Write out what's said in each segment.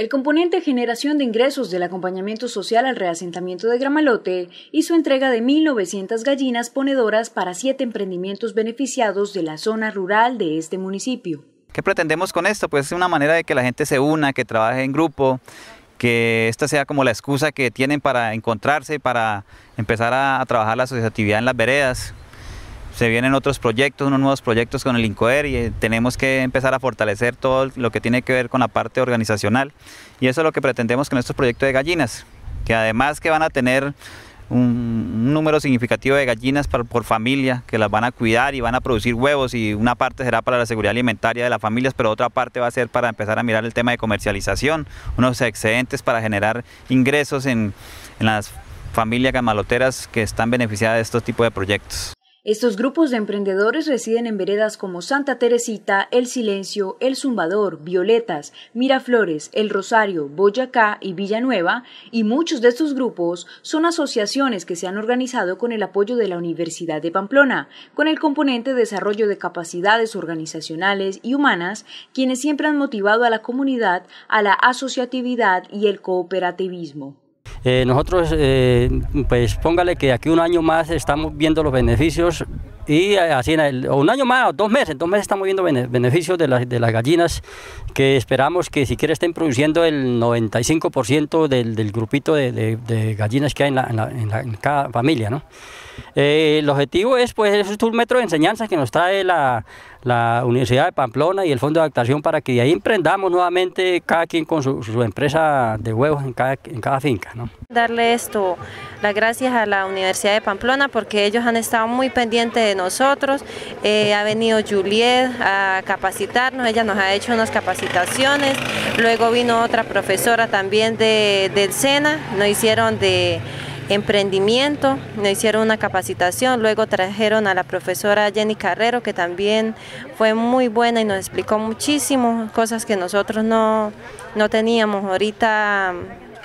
El componente generación de ingresos del acompañamiento social al reasentamiento de Gramalote hizo entrega de 1.900 gallinas ponedoras para siete emprendimientos beneficiados de la zona rural de este municipio. ¿Qué pretendemos con esto? Pues es una manera de que la gente se una, que trabaje en grupo, que esta sea como la excusa que tienen para encontrarse, para empezar a, a trabajar la asociatividad en las veredas se vienen otros proyectos, unos nuevos proyectos con el INCOER y eh, tenemos que empezar a fortalecer todo lo que tiene que ver con la parte organizacional. Y eso es lo que pretendemos con estos proyectos de gallinas, que además que van a tener un, número significativo de gallinas por, familia que las van a cuidar y van a producir huevos y una parte será para la seguridad alimentaria de las familias, pero otra parte va a ser para empezar a mirar el tema de comercialización, unos excedentes para generar ingresos en, en las familias gamaloteras que están beneficiadas de estos tipos de proyectos. Estos grupos de emprendedores residen en veredas como Santa Teresita, El Silencio, El Zumbador, Violetas, Miraflores, El Rosario, Boyacá y Villanueva, y muchos de estos grupos son asociaciones que se han organizado con el apoyo de la Universidad de Pamplona, con el componente desarrollo de capacidades organizacionales y humanas, quienes siempre han motivado a la comunidad a la asociatividad y el cooperativismo. Eh, nosotros, eh, pues póngale que aquí un año más estamos viendo los beneficios y eh, así, en un año más, dos meses, dos meses estamos viendo beneficios de las, de las gallinas que esperamos que siquiera estén produciendo el 95% del, del, grupito de, de, gallinas que hay en, la, en, cada familia. ¿no? Eh, el objetivo es, pues, es un metro de enseñanza que nos trae la, la Universidad de Pamplona y el Fondo de Adaptación para que de ahí emprendamos nuevamente cada quien con su, su empresa de huevos en cada, en cada finca. ¿no? Darle esto, las gracias a la Universidad de Pamplona porque ellos han estado muy pendientes de nosotros. Eh, ha venido Juliet a capacitarnos, ella nos ha hecho unas capacitaciones. Luego vino otra profesora también de, del SENA, nos hicieron de emprendimiento, nos hicieron una capacitación, luego trajeron a la profesora Jenny Carrero, que también fue muy buena y nos explicó muchísimo cosas que nosotros no, no teníamos ahorita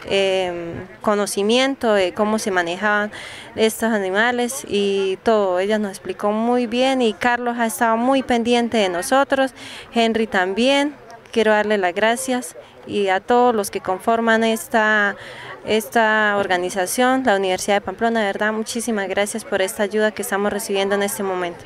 eh, conocimiento de cómo se manejaban estos animales y todo. Ella nos explicó muy bien y Carlos ha estado muy pendiente de nosotros, Henry también. Quiero darle las gracias y a todos los que conforman esta, esta organización, la Universidad de Pamplona. verdad, muchísimas gracias por esta ayuda que estamos recibiendo en este momento.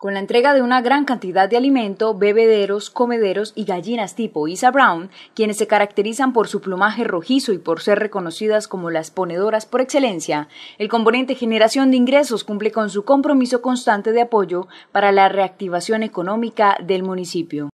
Con la entrega de una gran cantidad de alimento, bebederos, comederos y gallinas tipo Isa Brown, quienes se caracterizan por su plumaje rojizo y por ser reconocidas como las ponedoras por excelencia, el componente generación de ingresos cumple con su compromiso constante de apoyo para la reactivación económica del municipio.